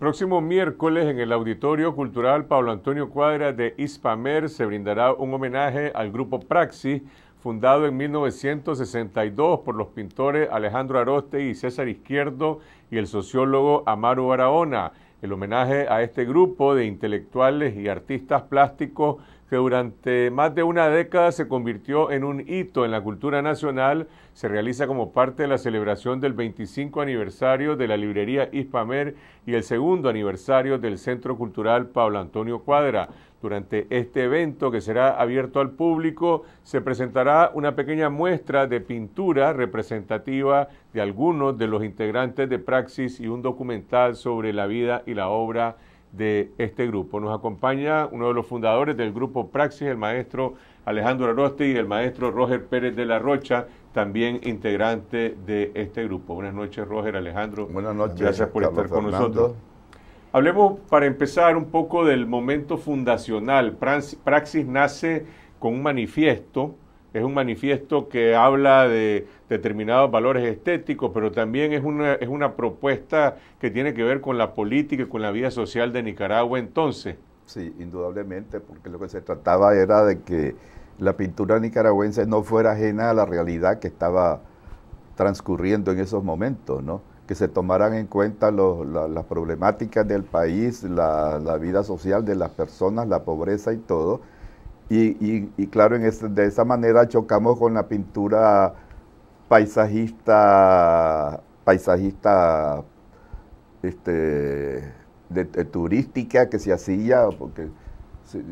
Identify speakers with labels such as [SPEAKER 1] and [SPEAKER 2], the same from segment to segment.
[SPEAKER 1] próximo miércoles en el Auditorio Cultural Pablo Antonio Cuadra de Ispamer se brindará un homenaje al grupo Praxis, fundado en 1962 por los pintores Alejandro Aroste y César Izquierdo y el sociólogo Amaro Barahona. El homenaje a este grupo de intelectuales y artistas plásticos que durante más de una década se convirtió en un hito en la cultura nacional, se realiza como parte de la celebración del 25 aniversario de la librería Ispamer y el segundo aniversario del Centro Cultural Pablo Antonio Cuadra. Durante este evento, que será abierto al público, se presentará una pequeña muestra de pintura representativa de algunos de los integrantes de Praxis y un documental sobre la vida y la obra de este grupo. Nos acompaña uno de los fundadores del grupo Praxis, el maestro Alejandro Aroste y el maestro Roger Pérez de la Rocha, también integrante de este grupo. Buenas noches, Roger, Alejandro. Buenas noches. Gracias por estar con nosotros. Hablemos para empezar un poco del momento fundacional. Praxis nace con un manifiesto, es un manifiesto que habla de determinados valores estéticos, pero también es una, es una propuesta que tiene que ver con la política y con la vida social de Nicaragua entonces.
[SPEAKER 2] Sí, indudablemente, porque lo que se trataba era de que la pintura nicaragüense no fuera ajena a la realidad que estaba transcurriendo en esos momentos, ¿no? que se tomaran en cuenta las problemáticas del país, la, vida social de las personas, la pobreza y todo. Y, claro, en de esa manera chocamos con la pintura paisajista, paisajista este, de, turística que se hacía, porque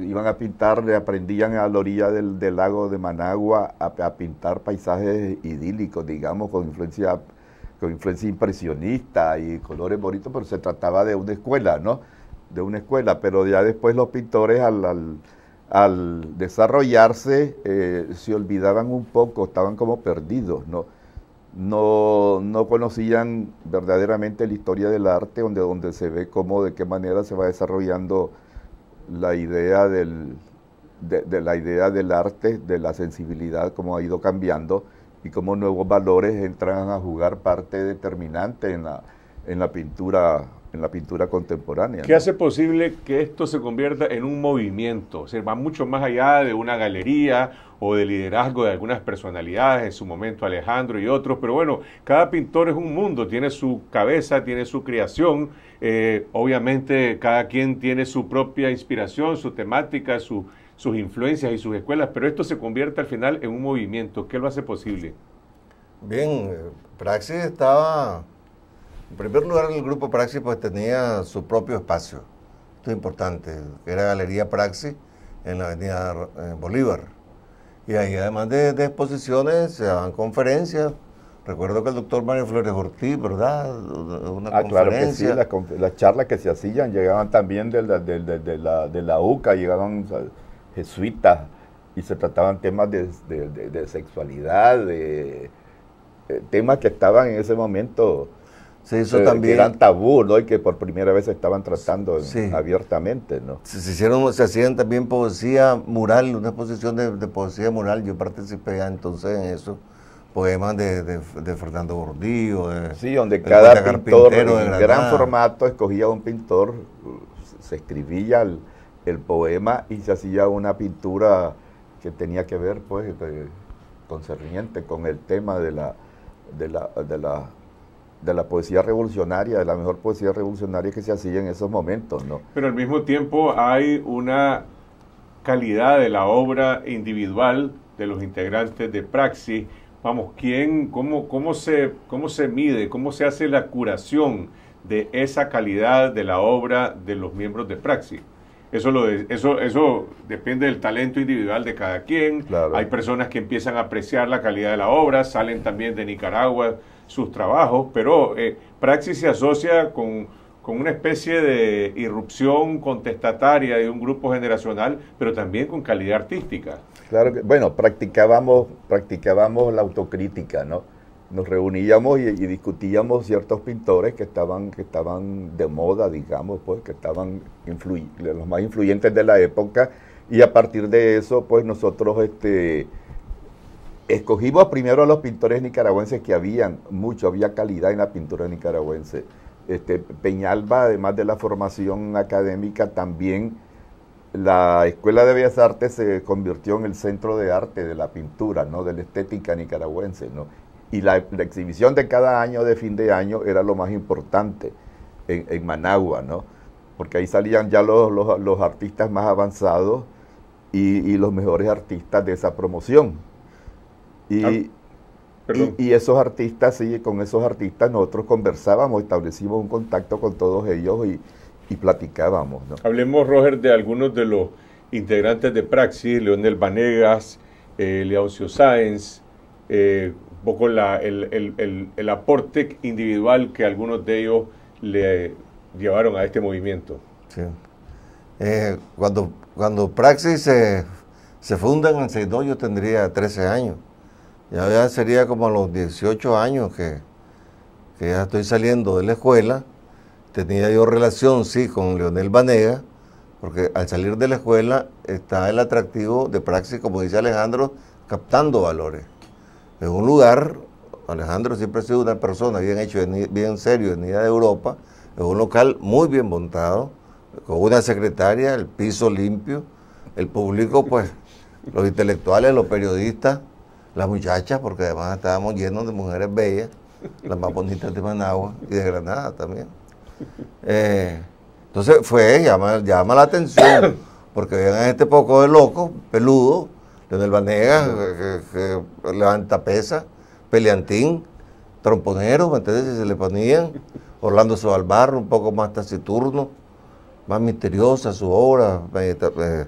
[SPEAKER 2] iban a pintar, le aprendían a la orilla del, lago de Managua a, pintar paisajes idílicos, digamos, con influencia, con influencia impresionista y colores bonitos, pero se trataba de una escuela, ¿no? De una escuela, pero ya después los pintores al al desarrollarse eh, se olvidaban un poco, estaban como perdidos, ¿no? No, conocían verdaderamente la historia del arte, donde, donde se ve cómo, de qué manera se va desarrollando la idea del, la idea del arte, de la sensibilidad, cómo ha ido cambiando y cómo nuevos valores entran a jugar parte determinante en la, en la pintura en la pintura contemporánea. ¿Qué hace
[SPEAKER 1] posible que esto se convierta en un movimiento? O sea, va mucho más allá de una galería o de liderazgo de algunas personalidades, en su momento Alejandro y otros, pero bueno, cada pintor es un mundo, tiene su cabeza, tiene su creación, eh, obviamente cada quien tiene su propia inspiración, su temática, sus influencias y sus escuelas, pero esto se convierte al final en un movimiento. ¿Qué lo hace posible?
[SPEAKER 3] Bien, eh, Praxis estaba en primer lugar, el grupo Praxis pues tenía su propio espacio, esto es importante, era Galería Praxis en la avenida eh, Bolívar. Y ahí además de, exposiciones se daban conferencias.
[SPEAKER 2] Recuerdo que el doctor Mario Flores Ortiz, ¿verdad? Una ah, conferencia. claro que sí, las, charlas que se hacían llegaban también de la, UCA, llegaban jesuitas y se trataban temas de, de sexualidad, de, eh, temas que estaban en ese momento eso eh, también. eran tabú, ¿no? Y que por primera vez estaban tratando abiertamente, ¿no? Se,
[SPEAKER 3] hicieron, se hacían también poesía mural, una exposición de, poesía mural. Yo participé entonces en eso poemas de, de, Fernando Gordillo. sí, donde cada pintor en gran formato
[SPEAKER 2] escogía un pintor, se escribía el, poema y se hacía una pintura que tenía que ver, pues, concerniente con el tema de la, de la, de la de la poesía revolucionaria, de la mejor poesía revolucionaria que se hacía en esos momentos, ¿no?
[SPEAKER 1] Pero al mismo tiempo hay una calidad de la obra individual de los integrantes de Praxis. Vamos, ¿quién, cómo, cómo, se, cómo se mide, cómo se hace la curación de esa calidad de la obra de los miembros de Praxis? Eso, lo eso, eso depende del talento individual de cada quien. Hay personas que empiezan a apreciar la calidad de la obra, salen también de Nicaragua, sus trabajos, pero eh, Praxis se asocia con, una especie de irrupción contestataria de un grupo generacional, pero también con calidad artística.
[SPEAKER 2] Claro que, bueno, practicábamos, practicábamos la autocrítica, ¿no? nos reuníamos y, discutíamos ciertos pintores que estaban, que estaban de moda, digamos, pues, que estaban los más influyentes de la época, y a partir de eso, pues nosotros este, escogimos primero a los pintores nicaragüenses que habían mucho, había calidad en la pintura nicaragüense. Este, Peñalba, además de la formación académica, también la Escuela de Bellas Artes se convirtió en el centro de arte de la pintura, ¿no? de la estética nicaragüense. ¿no? Y la, exhibición de cada año, de fin de año, era lo más importante en, Managua, porque ahí salían ya los, los, artistas más avanzados y los mejores artistas de esa promoción. Ah, y, esos artistas, sí, con esos artistas nosotros conversábamos, establecimos un contacto con todos ellos y, platicábamos.
[SPEAKER 1] Hablemos, Roger, de algunos de los integrantes de Praxis, Leonel Vanegas, eh, Leoncio Sáenz, eh, un poco el, aporte individual que algunos de ellos le llevaron a este movimiento.
[SPEAKER 3] Eh, cuando, cuando Praxis se, funda en el 62 yo tendría 13 años. Ya, sería como a los 18 años que, ya estoy saliendo de la escuela. Tenía yo relación, sí, con Leonel Banega, porque al salir de la escuela está el atractivo de Praxis, como dice Alejandro, captando valores. en un lugar, Alejandro siempre ha sido una persona bien hecho, bien serio, en de Europa, es un local muy bien montado, con una secretaria, el piso limpio, el público, pues, los intelectuales, los periodistas, las muchachas, porque además estábamos llenos de mujeres bellas, las más bonitas de Managua y de Granada también. Eh, entonces fue, llama, llama la atención, porque vean a este poco de loco, peludo, Leonel Vanegas, que, levanta pesa, peleantín, tromponero, ¿me entiendes? Si se le ponían, Orlando Sobalbarro, un poco más taciturno, más misteriosa su obra, eh, eh,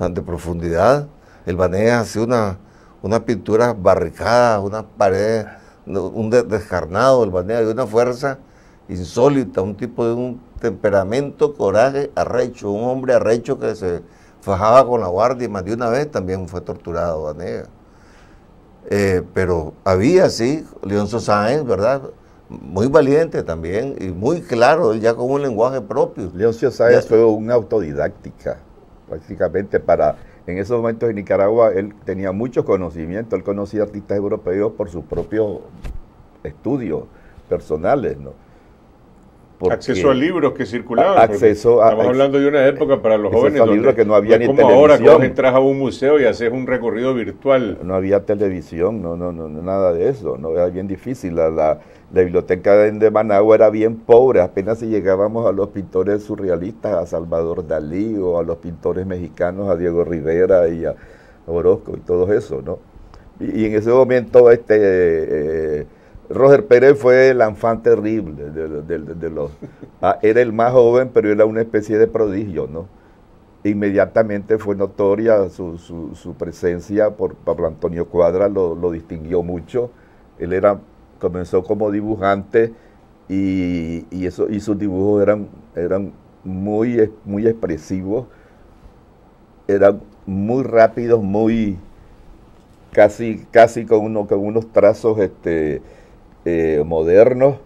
[SPEAKER 3] de profundidad. El Vanegas hace una unas pinturas barricadas, unas paredes, un descarnado, el de una fuerza insólita, un tipo de un temperamento, coraje, arrecho, un hombre arrecho que se fajaba con la guardia y más de una vez también fue torturado Banega. Eh, pero había, sí, Leonzo Sáenz, ¿verdad? Muy valiente también y muy claro, ya con un lenguaje
[SPEAKER 2] propio. Leoncio Sáenz fue una autodidáctica, prácticamente para en esos momentos en Nicaragua él tenía mucho conocimiento, él conocía artistas europeos por sus propios estudios personales, ¿no? acceso a libros
[SPEAKER 1] que circulaban. Acceso estamos hablando de una época para los jóvenes. donde, que no había como ahora que entras a un
[SPEAKER 2] museo y haces un recorrido virtual. No había televisión, no, no, no, nada de eso. No era bien difícil. La, la, la biblioteca de Managua era bien pobre, apenas si llegábamos a los pintores surrealistas, a Salvador Dalí o a los pintores mexicanos, a Diego Rivera y a Orozco y todo eso, ¿no? Y, en ese momento este... Eh, Roger Pérez fue el enfant terrible de, los... Ah, era el más joven, pero era una especie de prodigio, ¿no? Inmediatamente fue notoria su, presencia por Pablo Antonio Cuadra, lo, lo, distinguió mucho. Él era comenzó como dibujante y, y sus dibujos eran, eran muy, muy expresivos, eran muy rápidos, muy casi, casi con, con unos trazos este, eh, modernos.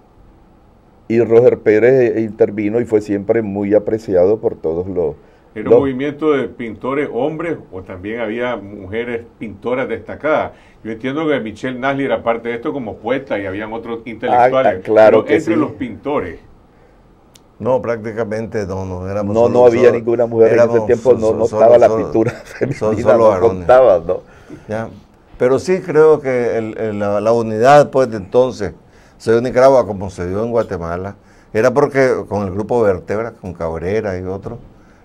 [SPEAKER 2] Y Roger Pérez intervino y fue siempre muy apreciado por todos los, era un
[SPEAKER 1] movimiento de pintores hombres o también había mujeres pintoras destacadas. Yo entiendo que Michelle Nasli era parte de esto como poeta y habían otros intelectuales. Ah, claro que entre los pintores.
[SPEAKER 3] No, prácticamente no, no éramos No, no había ninguna mujer en ese tiempo, no, no estaba la pintura femenina, no contaba, ¿no? Ya. Pero sí creo que la, unidad, pues, de entonces, se dio en Nicaragua como se dio en Guatemala, era porque con el grupo Vertebra, con Cabrera y otros,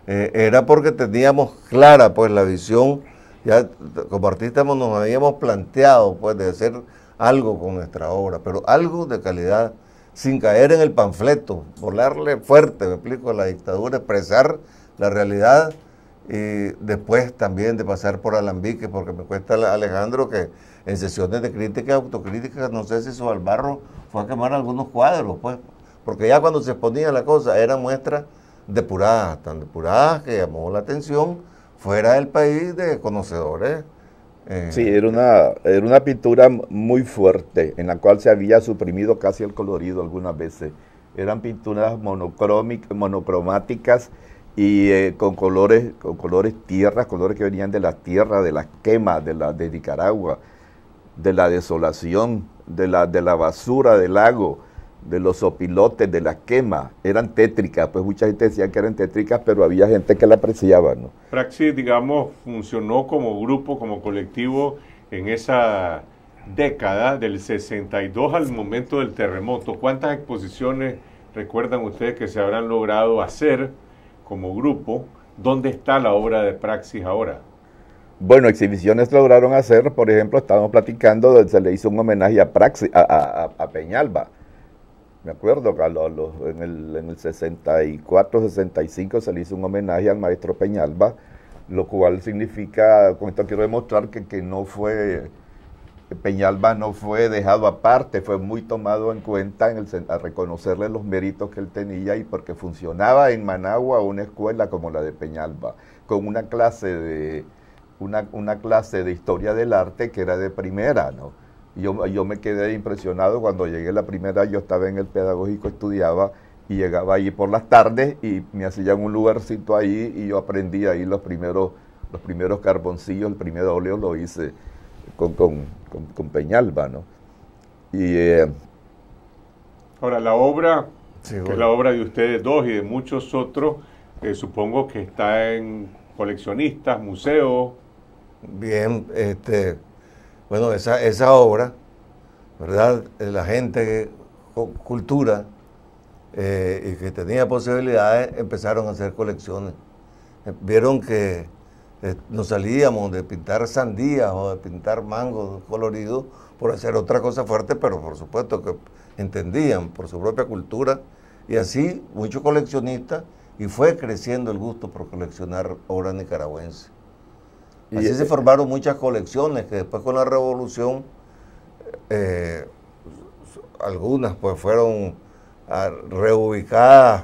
[SPEAKER 3] eh, era porque teníamos clara pues la visión, ya como artistas nos habíamos planteado pues de hacer algo con nuestra obra, pero algo de calidad, sin caer en el panfleto, volarle fuerte, me explico, a la dictadura, expresar la realidad y después también de pasar por alambique, porque me cuesta Alejandro que en sesiones de crítica, autocrítica, no sé si su Albarro fue a quemar algunos cuadros, pues, porque ya cuando se exponía la cosa era muestra depuradas, tan depuradas que llamó la atención fuera del país de
[SPEAKER 2] conocedores. Eh. Sí, era una, era una pintura muy fuerte, en la cual se había suprimido casi el colorido algunas veces. Eran pinturas monocromáticas y eh, con colores, con colores tierras, colores que venían de la tierra, de las quemas, de la de Nicaragua, de la desolación, de la, de la basura del lago de los opilotes, de las quemas, eran tétricas, pues mucha gente decía que eran tétricas, pero había gente que la apreciaba, ¿no?
[SPEAKER 1] Praxis, digamos, funcionó como grupo, como colectivo en esa década del 62 al momento del terremoto. ¿Cuántas exposiciones recuerdan ustedes que se habrán logrado hacer como grupo? ¿Dónde está la obra de Praxis ahora?
[SPEAKER 2] Bueno, exhibiciones lograron hacer, por ejemplo, estábamos platicando, se le hizo un homenaje a Praxis, a, a Peñalba me acuerdo que en, el, 64, 65 se le hizo un homenaje al maestro Peñalba, lo cual significa, con esto quiero demostrar que, no fue, Peñalba no fue dejado aparte, fue muy tomado en cuenta a reconocerle los méritos que él tenía y porque funcionaba en Managua una escuela como la de Peñalba, con una clase de, una, una clase de historia del arte que era de primera, ¿no? Yo, yo me quedé impresionado cuando llegué la primera, yo estaba en el pedagógico, estudiaba y llegaba allí por las tardes y me hacían un lugarcito ahí y yo aprendí ahí los primeros, los primeros carboncillos, el primer óleo lo hice con, con, Peñalba, ¿no? Y, eh,
[SPEAKER 1] Ahora, la obra, es la obra de ustedes dos y de muchos otros, eh, supongo que está en coleccionistas, museos.
[SPEAKER 3] Bien, este, bueno, esa, obra, ¿verdad? Eh, la gente que cultura eh, y que tenía posibilidades empezaron a hacer colecciones. Eh, vieron que nos salíamos de pintar sandías o de pintar mangos coloridos por hacer otra cosa fuerte, pero por supuesto que entendían por su propia cultura. Y así muchos coleccionistas y fue creciendo el gusto por coleccionar obras nicaragüenses. Así se eh, formaron muchas colecciones que después con la revolución, eh, algunas pues fueron reubicadas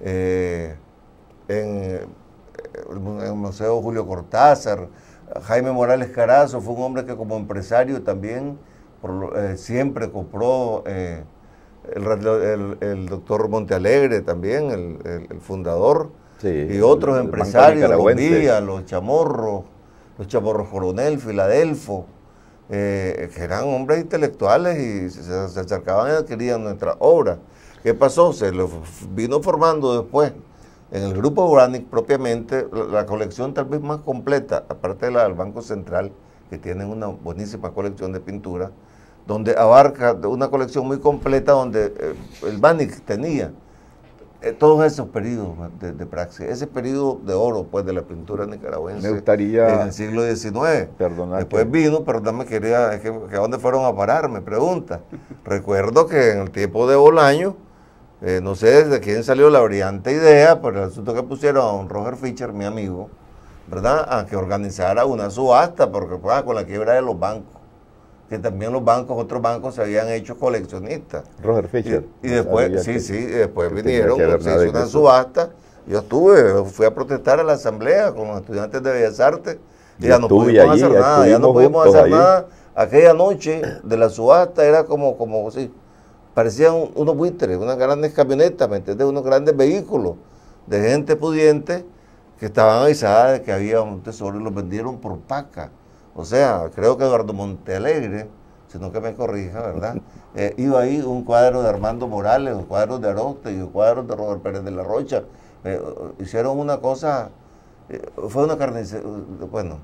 [SPEAKER 3] eh, en el Museo Julio Cortázar. Jaime Morales Carazo fue un hombre que como empresario también siempre compró el, doctor Montealegre también, el, fundador, y otros empresarios, los los Chamorros, los coronel, Filadelfo, eh, que eran hombres intelectuales y se, acercaban y adquirían nuestra obra. ¿Qué pasó? Se los vino formando después en el grupo Uranic propiamente la, colección tal vez más completa, aparte de la del Banco Central, que tiene una buenísima colección de pintura, donde abarca una colección muy completa donde eh, el Bannic tenía eh, todos esos periodos de, praxis, ese periodo de oro pues de la pintura nicaragüense en el siglo XIX. Después vino, pero no me quería, a dónde fueron a parar, me pregunta. Recuerdo que en el tiempo de Bolaño, eh, no sé desde quién salió la brillante idea, pero el asunto que pusieron Roger Fischer, mi amigo, ¿verdad? A que organizara una subasta, porque ah, con la quiebra de los bancos que también los bancos, otros bancos se habían hecho coleccionistas.
[SPEAKER 2] Roger Fischer. Y, después, sí, sí, después vinieron, se hizo una subasta.
[SPEAKER 3] Yo estuve, fui a protestar a la asamblea con los estudiantes de Bellas Artes ya no pudimos hacer nada, ya no pudimos hacer nada. Aquella noche de la subasta era como, como sí, parecían unos buitres, unas grandes camionetas, ¿me entiendes? Unos grandes vehículos de gente pudiente que estaban avisadas de que había un tesoro y los vendieron por paca. O sea, creo que Eduardo si no que me corrija, ¿verdad? Eh, iba ahí un cuadro de Armando Morales, un cuadro de Aroste y un cuadro de Robert Pérez de la Rocha. Eh, hicieron una cosa, eh, fue una carnicería, bueno,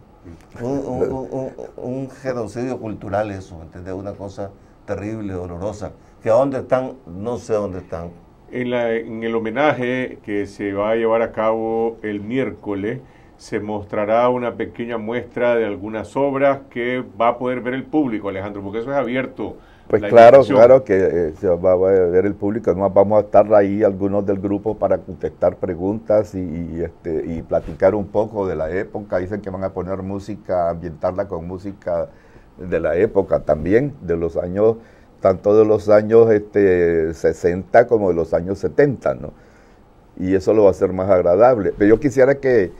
[SPEAKER 3] un, un, genocidio cultural eso, ¿entendés? Una cosa terrible, dolorosa, que a dónde están, no sé dónde están.
[SPEAKER 1] en el homenaje que se va a llevar a cabo el miércoles, se mostrará una pequeña muestra de algunas obras que va a poder ver el público, Alejandro, porque eso es abierto. Pues claro, claro
[SPEAKER 2] que eh, se va a ver el público. Además, vamos a estar ahí algunos del grupo para contestar preguntas y, este, y platicar un poco de la época. Dicen que van a poner música, ambientarla con música de la época también, de los años, tanto de los años este, 60 como de los años 70, ¿no? Y eso lo va a hacer más agradable. Pero yo quisiera que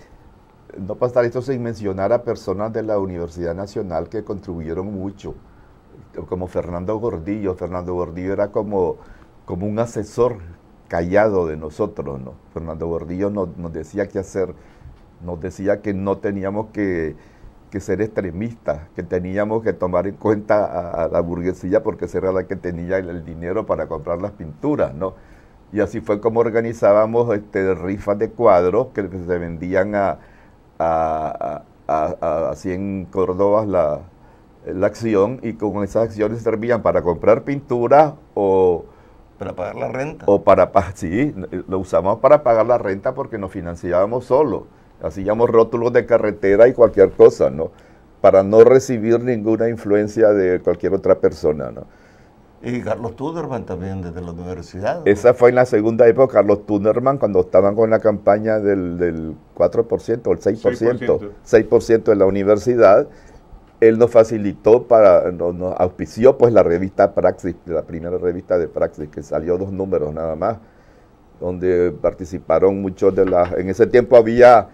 [SPEAKER 2] no pasar esto sin mencionar a personas de la Universidad Nacional que contribuyeron mucho, como Fernando Gordillo. Fernando Gordillo era como, como un asesor callado de nosotros, ¿no? Fernando Gordillo nos, decía que hacer, nos decía que no teníamos que, ser extremistas, que teníamos que tomar en cuenta a, la burguesía porque era la que tenía el, dinero para comprar las pinturas, ¿no? Y así fue como organizábamos este, rifas de cuadros que se vendían a, a, en Córdoba la, acción y con esas acciones servían para comprar pintura o... Para pagar la renta. O para, sí, lo usamos para pagar la renta porque nos financiábamos solo. Hacíamos rótulos de carretera y cualquier cosa, Para no recibir ninguna influencia de cualquier otra persona, ¿no?
[SPEAKER 3] Y Carlos Tunerman también desde la universidad. Esa
[SPEAKER 2] fue en la segunda época, Carlos Tunerman, cuando estaban con la campaña del, 4% o el 6%, 6%, de la universidad. Él nos facilitó para, nos, auspició pues la revista Praxis, la primera revista de Praxis, que salió dos números nada más, donde participaron muchos de las. En ese tiempo había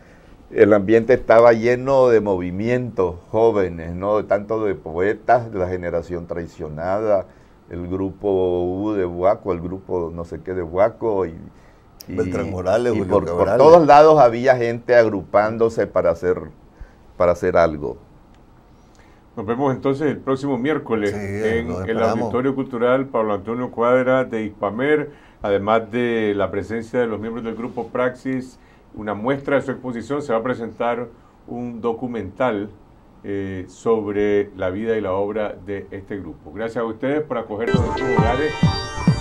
[SPEAKER 2] el ambiente estaba lleno de movimientos jóvenes, ¿no? Tanto de poetas, de la generación traicionada, el grupo U de Huaco, el grupo no sé qué de Huaco y, y, Morales, por, todos lados había gente agrupándose para hacer, para hacer algo.
[SPEAKER 1] Nos vemos entonces el próximo miércoles eh, en el Auditorio Cultural Pablo Antonio Cuadra de Ispamer, además de la presencia de los miembros del grupo Praxis, una muestra de su exposición, se va a presentar un documental eh, sobre la vida y la obra de este grupo. Gracias a ustedes por acogernos en sus hogares.